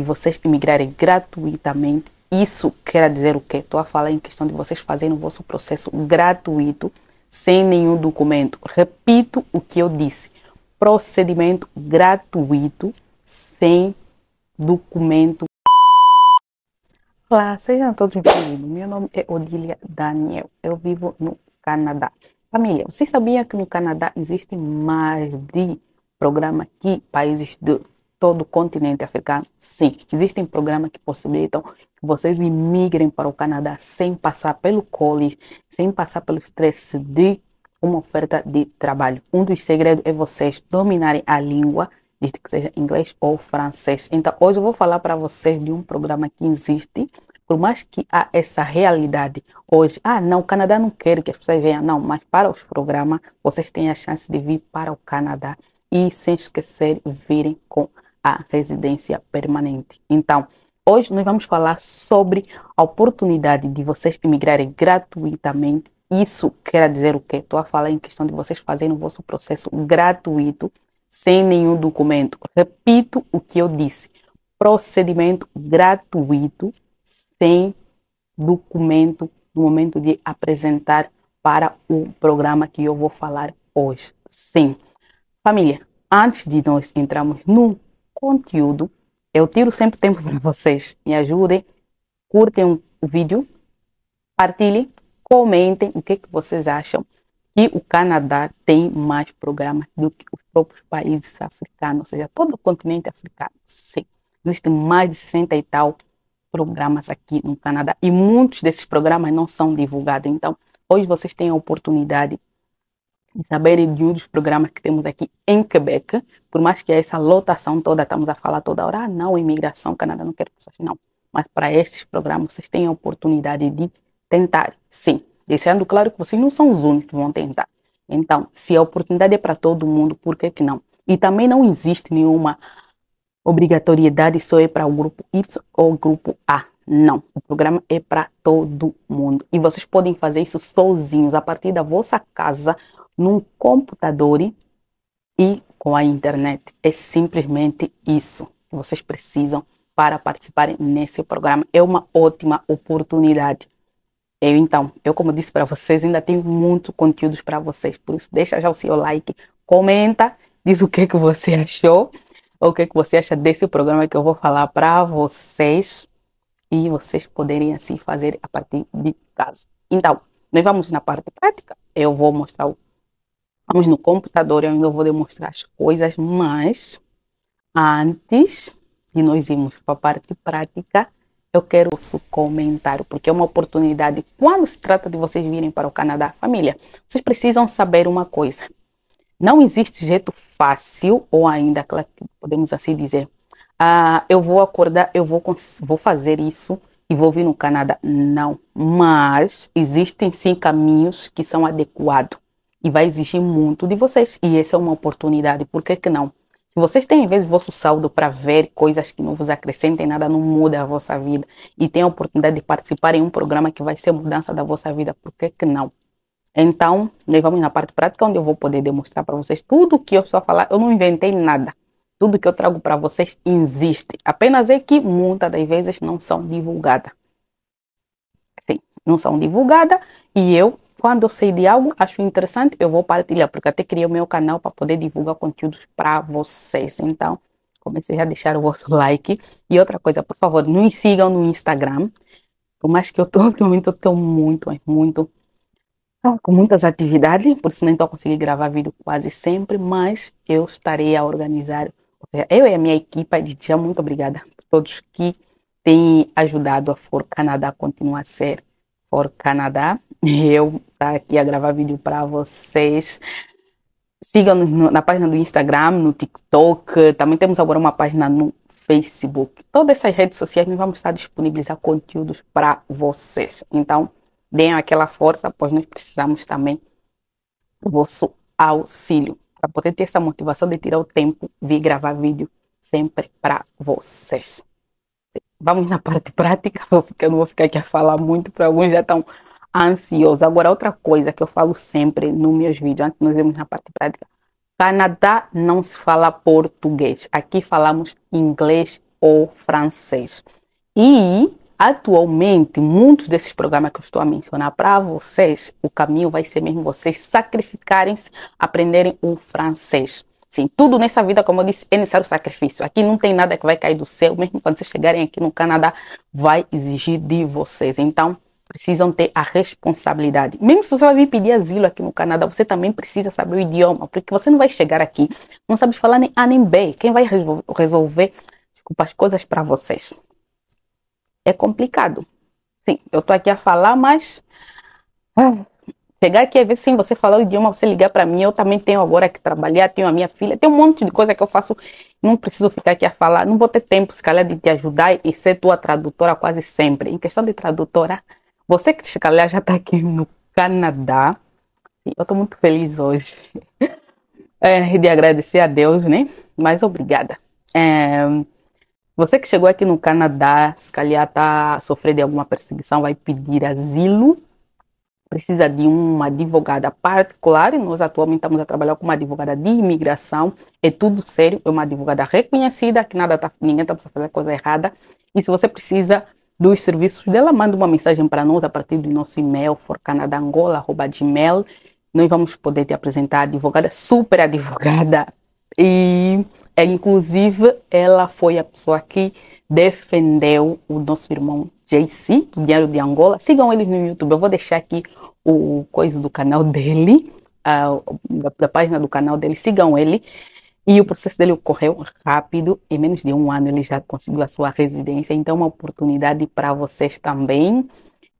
e vocês imigrarem gratuitamente. Isso quer dizer o quê? Estou a falar em questão de vocês fazerem o vosso processo gratuito, sem nenhum documento. Repito o que eu disse: procedimento gratuito, sem documento. Olá, sejam todos bem-vindos. Meu nome é Odília Daniel. Eu vivo no Canadá. Família, você sabia que no Canadá existem mais de programa que países do todo o continente africano? Sim, existem programas que possibilitam que vocês imigrem para o Canadá sem passar pelo college, sem passar pelo estresse de uma oferta de trabalho. Um dos segredos é vocês dominarem a língua, desde que seja inglês ou francês. Então, hoje eu vou falar para vocês de um programa que existe, por mais que há essa realidade hoje, ah, não, o Canadá não quer que vocês venham, não, mas para os programas, vocês têm a chance de vir para o Canadá e, sem esquecer, virem com a residência permanente. Então, hoje nós vamos falar sobre a oportunidade de vocês imigrarem gratuitamente. Isso quer dizer o quê? Estou a falar em questão de vocês fazerem o vosso processo gratuito, sem nenhum documento. Repito o que eu disse: procedimento gratuito, sem documento no momento de apresentar para o programa que eu vou falar hoje. Sim. Família, antes de nós entrarmos no conteúdo. Eu tiro sempre tempo para vocês. Me ajudem, curtem o vídeo, partilhem, comentem o que, que vocês acham que o Canadá tem mais programas do que os próprios países africanos, ou seja, todo o continente africano. Sim, existem mais de 60 e tal programas aqui no Canadá e muitos desses programas não são divulgados. Então, hoje vocês têm a oportunidade e saberem de um dos programas que temos aqui em Quebec, por mais que essa lotação toda, estamos a falar toda hora, ah, não, imigração, Canadá não quer pessoas, não. Mas para estes programas, vocês têm a oportunidade de tentar, sim. Deixando claro que vocês não são os únicos que vão tentar. Então, se a oportunidade é para todo mundo, por que, que não? E também não existe nenhuma obrigatoriedade só é para o grupo Y ou grupo A. Não, o programa é para todo mundo. E vocês podem fazer isso sozinhos, a partir da vossa casa num computador e com a internet. É simplesmente isso que vocês precisam para participarem nesse programa. É uma ótima oportunidade. Eu, então, eu como disse para vocês, ainda tenho muito conteúdos para vocês. Por isso, deixa já o seu like, comenta, diz o que, é que você achou, o que, é que você acha desse programa que eu vou falar para vocês e vocês poderem assim fazer a partir de casa. Então, nós vamos na parte prática. Eu vou mostrar o Vamos no computador, eu ainda vou demonstrar as coisas, mas antes de nós irmos para a parte prática, eu quero o comentário, porque é uma oportunidade. Quando se trata de vocês virem para o Canadá, família, vocês precisam saber uma coisa. Não existe jeito fácil, ou ainda, podemos assim dizer, ah, eu vou acordar, eu vou, vou fazer isso e vou vir no Canadá. Não. Mas existem sim caminhos que são adequados e vai exigir muito de vocês. E essa é uma oportunidade, por que, que não? Se vocês têm, às vezes, vosso saldo para ver coisas que não vos acrescentem nada, não muda a vossa vida, e tem a oportunidade de participar em um programa que vai ser mudança da vossa vida, por que, que não? Então, levamos vamos na parte prática, onde eu vou poder demonstrar para vocês tudo o que eu só falar, eu não inventei nada. Tudo que eu trago para vocês existe. Apenas é que muitas das vezes não são divulgadas. Sim, não são divulgadas e eu quando eu sei de algo, acho interessante, eu vou partilhar, porque até criei o meu canal para poder divulgar conteúdos para vocês. Então, comecei a deixar o vosso like. E outra coisa, por favor, me sigam no Instagram. Por mais que eu tô, ultimamente eu estou muito, muito ah, com muitas atividades, por isso então nem estou conseguindo gravar vídeo quase sempre, mas eu estarei a organizar, ou seja, eu e a minha equipe de dia, muito obrigada a todos que têm ajudado a For Canadá continuar a ser For Canadá eu estar tá aqui a gravar vídeo para vocês. Sigam-nos na página do Instagram, no TikTok. Também temos agora uma página no Facebook. Todas essas redes sociais nós vamos estar disponibilizar conteúdos para vocês. Então, deem aquela força, pois nós precisamos também do vosso auxílio para poder ter essa motivação de tirar o tempo de gravar vídeo sempre para vocês. Vamos na parte prática, vou ficar, não vou ficar aqui a falar muito, para alguns já estão ansioso. Agora, outra coisa que eu falo sempre nos meus vídeos, antes nós vemos na parte prática. Canadá não se fala português. Aqui falamos inglês ou francês. E atualmente, muitos desses programas que eu estou a mencionar para vocês, o caminho vai ser mesmo vocês sacrificarem-se, aprenderem o francês. Sim, tudo nessa vida, como eu disse, é necessário sacrifício. Aqui não tem nada que vai cair do céu, mesmo quando vocês chegarem aqui no Canadá, vai exigir de vocês. Então, precisam ter a responsabilidade. Mesmo se você vai vir pedir asilo aqui no Canadá, você também precisa saber o idioma, porque você não vai chegar aqui, não sabe falar nem A nem B. Quem vai resolver desculpa, as coisas para vocês? É complicado. Sim, eu tô aqui a falar, mas. Hum, chegar aqui é ver se você falar o idioma, você ligar para mim. Eu também tenho agora que trabalhar, tenho a minha filha, tem um monte de coisa que eu faço. Não preciso ficar aqui a falar, não vou ter tempo, se calhar, de te ajudar e ser tua tradutora quase sempre. Em questão de tradutora, você que, aliás, já está aqui no Canadá, eu estou muito feliz hoje é, de agradecer a Deus, né? Mas obrigada. É, você que chegou aqui no Canadá, se calhar está sofrendo alguma perseguição, vai pedir asilo, precisa de uma advogada particular, e nós atualmente estamos a trabalhar com uma advogada de imigração, é tudo sério, é uma advogada reconhecida, que nada tá, ninguém está precisando fazer coisa errada, e se você precisa dos serviços dela, manda uma mensagem para nós a partir do nosso e-mail, forcanadangola.gmail. Nós vamos poder te apresentar a advogada, super advogada. E, é, inclusive, ela foi a pessoa que defendeu o nosso irmão JC, do Diário de Angola. Sigam ele no YouTube. Eu vou deixar aqui o coisa do canal dele, a, ah, da, da página do canal dele. Sigam ele. E o processo dele ocorreu rápido, em menos de um ano ele já conseguiu a sua residência. Então, uma oportunidade para vocês também.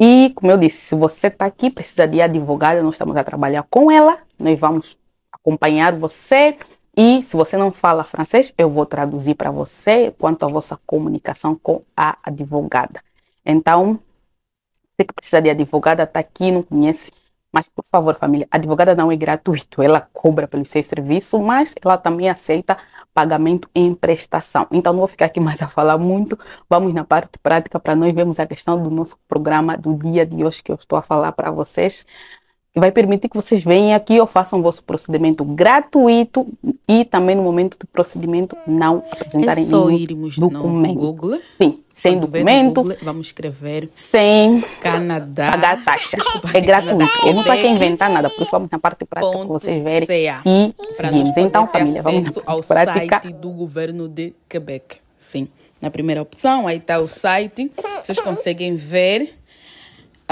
E, como eu disse, se você está aqui, precisa de advogada, nós estamos a trabalhar com ela, nós vamos acompanhar você. E se você não fala francês, eu vou traduzir para você quanto à vossa comunicação com a advogada. Então, você que precisa de advogada, está aqui, não conhece, mas, por favor, família, a advogada não é gratuito. Ela cobra pelo seu serviço, mas ela também aceita pagamento em prestação. Então, não vou ficar aqui mais a falar muito. Vamos na parte prática para nós vermos a questão do nosso programa do dia de hoje que eu estou a falar para vocês que vai permitir que vocês venham aqui ou façam o vosso procedimento gratuito e também no momento do procedimento não apresentarem é só irmos documento. No Google. Sim, sem Quando documento. Google, vamos escrever. Sem Canadá. pagar taxa. Desculpa, é gratuito. Eu não estou aqui a inventar nada, por isso vamos na parte prática que vocês verem. CA. E seguimos. Então, família, vamos ao prática. site do governo de Quebec. Sim. Na primeira opção, aí está o site. Vocês conseguem ver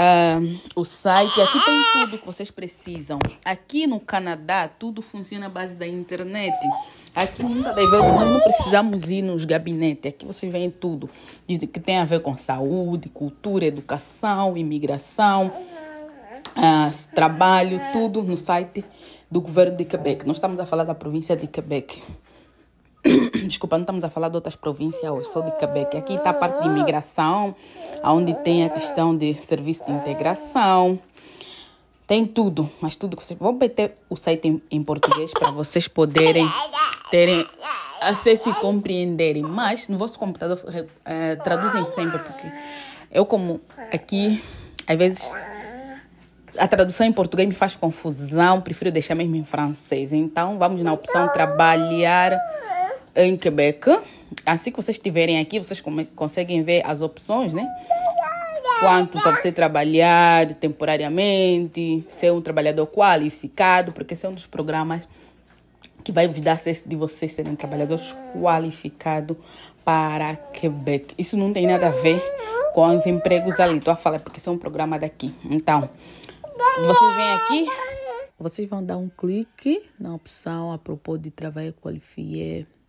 Uh, o site. Aqui tem tudo que vocês precisam. Aqui no Canadá, tudo funciona à base da internet. Aqui muitas das vezes nós não precisamos ir nos gabinetes. Aqui vocês veem tudo que tem a ver com saúde, cultura, educação, imigração, uh, trabalho, tudo no site do governo de Quebec. Nós estamos a falar da província de Quebec. Desculpa, não estamos a falar de outras províncias hoje, sou de Quebec. Aqui está a parte de imigração, onde tem a questão de serviço de integração. Tem tudo, mas tudo que vocês. Vou meter o site em, em português para vocês poderem terem acesso e compreenderem. Mas no vosso computador é, traduzem sempre, porque eu, como aqui, às vezes a tradução em português me faz confusão, prefiro deixar mesmo em francês. Então, vamos na opção trabalhar em Quebec. Assim que vocês estiverem aqui, vocês conseguem ver as opções, né? Quanto para você trabalhar temporariamente, ser um trabalhador qualificado, porque esse é um dos programas que vai dar acesso de vocês serem trabalhadores qualificados para Quebec. Isso não tem nada a ver com os empregos ali. Estou a falar porque esse é um programa daqui. Então, vocês vêm aqui, vocês vão dar um clique na opção a propósito de trabalho qualificado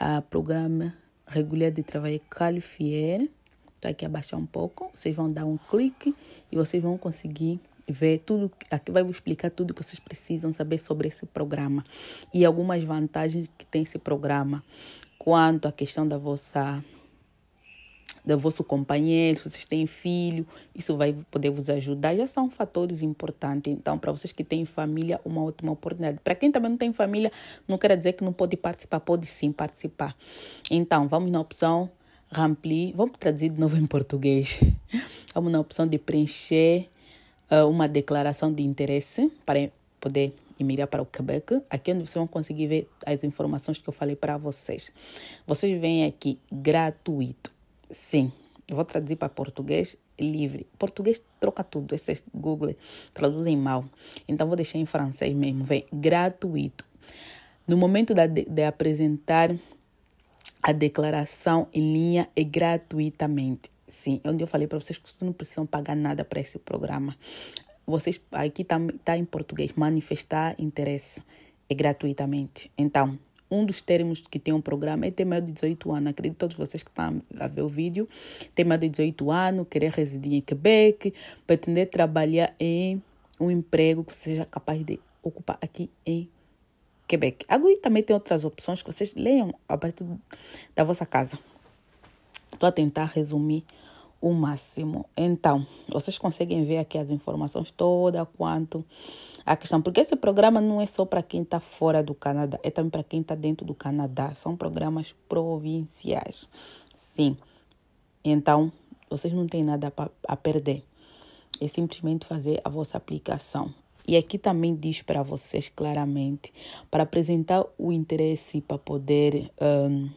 a programa regular de trabalho Calfiel. Estou tá aqui baixar um pouco. Vocês vão dar um clique e vocês vão conseguir ver tudo. Aqui vai explicar tudo que vocês precisam saber sobre esse programa e algumas vantagens que tem esse programa quanto à questão da vossa do vosso companheiro, se vocês têm filho, isso vai poder vos ajudar. Já são fatores importantes, então, para vocês que têm família, uma ótima oportunidade. Para quem também não tem família, não quer dizer que não pode participar, pode sim participar. Então, vamos na opção Rampli, vamos traduzir de novo em português. Vamos na opção de preencher uh, uma declaração de interesse para poder emigrar para o Quebec. Aqui é onde vocês vão conseguir ver as informações que eu falei para vocês. Vocês vêm aqui gratuito. Sim, vou traduzir para português livre. Português troca tudo, esses Google traduzem mal. Então vou deixar em francês mesmo, vem gratuito. No momento de, de apresentar a declaração em linha e gratuitamente. Sim, é onde eu falei para vocês que vocês não precisam pagar nada para esse programa. Vocês, aqui está tá em português, manifestar interesse é gratuitamente. Então, um dos termos que tem um programa é ter maior de 18 anos. Acredito todos vocês que estão a ver o vídeo. Ter maior de 18 anos, querer residir em Quebec, pretender trabalhar em um emprego que seja capaz de ocupar aqui em Quebec. Agora também tem outras opções que vocês leiam a partir da vossa casa. Estou a tentar resumir o máximo. Então, vocês conseguem ver aqui as informações toda quanto a questão, porque esse programa não é só para quem está fora do Canadá, é também para quem está dentro do Canadá. São programas provinciais, sim. Então, vocês não têm nada pra, a perder. É simplesmente fazer a vossa aplicação. E aqui também diz para vocês claramente, para apresentar o interesse, para poder um,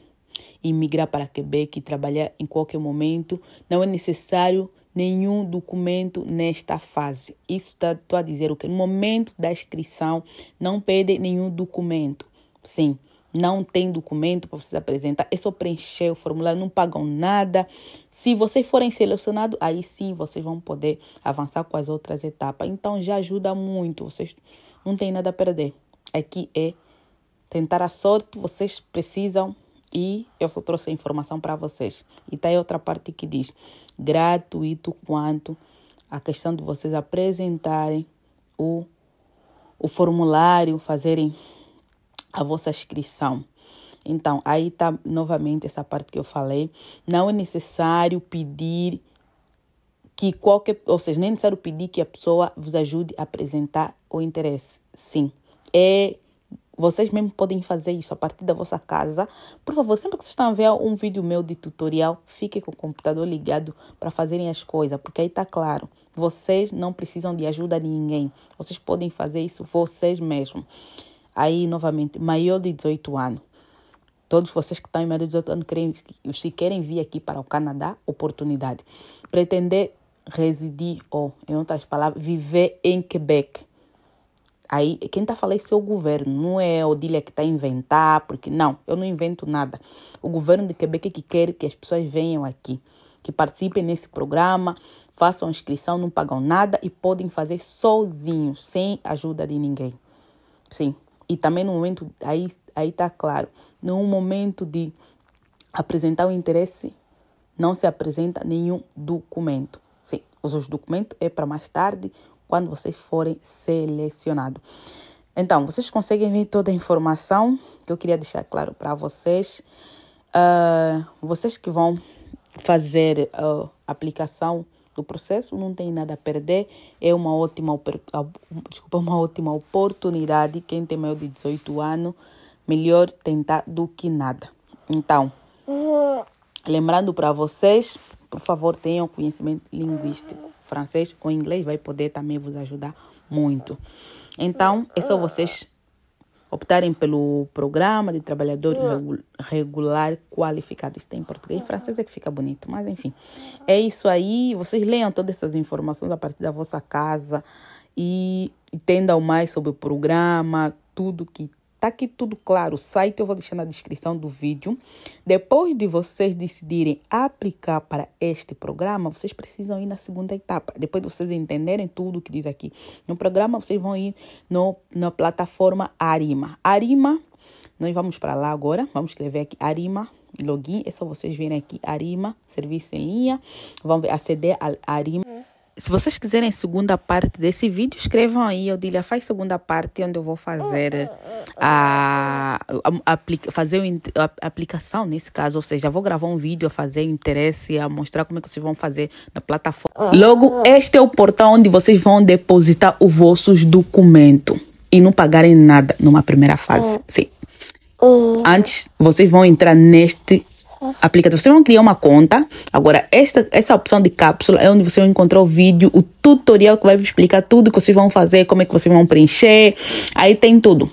Emigrar para Quebec e trabalhar em qualquer momento não é necessário nenhum documento nesta fase. Isso está a dizer o que no momento da inscrição não perde nenhum documento. Sim, não tem documento para vocês apresentar, é só preencher o formulário, não pagam nada. Se vocês forem selecionados, aí sim vocês vão poder avançar com as outras etapas. Então já ajuda muito, vocês não tem nada a perder. Aqui é, é tentar a sorte, vocês precisam e eu só trouxe a informação para vocês. E tá aí outra parte que diz: gratuito quanto a questão de vocês apresentarem o, o formulário, fazerem a vossa inscrição. Então, aí está novamente essa parte que eu falei. Não é necessário pedir que qualquer, ou seja, nem é necessário pedir que a pessoa vos ajude a apresentar o interesse. Sim, é vocês mesmo podem fazer isso a partir da vossa casa. Por favor, sempre que vocês estão a ver um vídeo meu de tutorial, fiquem com o computador ligado para fazerem as coisas, porque aí está claro. Vocês não precisam de ajuda de ninguém. Vocês podem fazer isso vocês mesmos. Aí, novamente, maior de 18 anos. Todos vocês que estão em maior de 18 anos, querem, se querem vir aqui para o Canadá, oportunidade. Pretender residir, ou, em outras palavras, viver em Quebec Aí, quem está falando isso é o governo, não é a Odília que está a inventar, porque não, eu não invento nada. O governo de Quebec é que quer que as pessoas venham aqui, que participem nesse programa, façam inscrição, não pagam nada e podem fazer sozinhos, sem ajuda de ninguém. Sim, e também no momento, aí está claro, no momento de apresentar o interesse, não se apresenta nenhum documento. Sim, os documentos é para mais tarde quando vocês forem selecionados. Então, vocês conseguem ver toda a informação que eu queria deixar claro para vocês. Uh, vocês que vão fazer ah, a aplicação do processo não tem nada a perder. É uma ótima, ah, desculpa, uma ótima oportunidade. Quem tem maior de 18 anos, melhor tentar do que nada. Então, lembrando para vocês, por favor, tenham conhecimento linguístico francês ou inglês vai poder também vos ajudar muito. Então, é só vocês optarem pelo programa de trabalhador ah. regular qualificado. Isso tem é em português e francês é que fica bonito, mas enfim. Ah. É isso aí. Vocês leiam todas essas informações a partir da vossa casa e entendam mais sobre o programa, tudo que Tá aqui tudo claro. O site eu vou deixar na descrição do vídeo. Depois de vocês decidirem aplicar para este programa, vocês precisam ir na segunda etapa. Depois de vocês entenderem tudo que diz aqui no programa, vocês vão ir no, na plataforma Arima. Arima, nós vamos para lá agora. Vamos escrever aqui Arima login. É só vocês virem aqui Arima, serviço em linha. Vão aceder a Arima. É se vocês quiserem segunda parte desse vídeo, escrevam aí, Odília, faz segunda parte onde eu vou fazer a, a, a fazer a, a aplicação nesse caso, ou seja, vou gravar um vídeo a fazer interesse, a mostrar como é que vocês vão fazer na plataforma. Logo, este é o portal onde vocês vão depositar os vossos documentos e não pagarem nada numa primeira fase. Hum. Sim. Hum. Antes, vocês vão entrar neste aplicativo. Vocês vão criar uma conta. Agora, esta, essa opção de cápsula é onde você vai encontrar o vídeo, o tutorial que vai explicar tudo que vocês vão fazer, como é que vocês vão preencher. Aí tem tudo.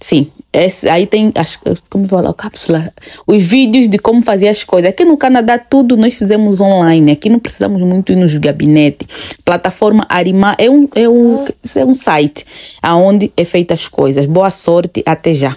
Sim, esse, aí tem as, como falar, cápsula, os vídeos de como fazer as coisas. Aqui no Canadá tudo nós fizemos online, aqui não precisamos muito ir nos gabinete. Plataforma Arima é um, é um, é um site aonde é feita as coisas. Boa sorte, até já.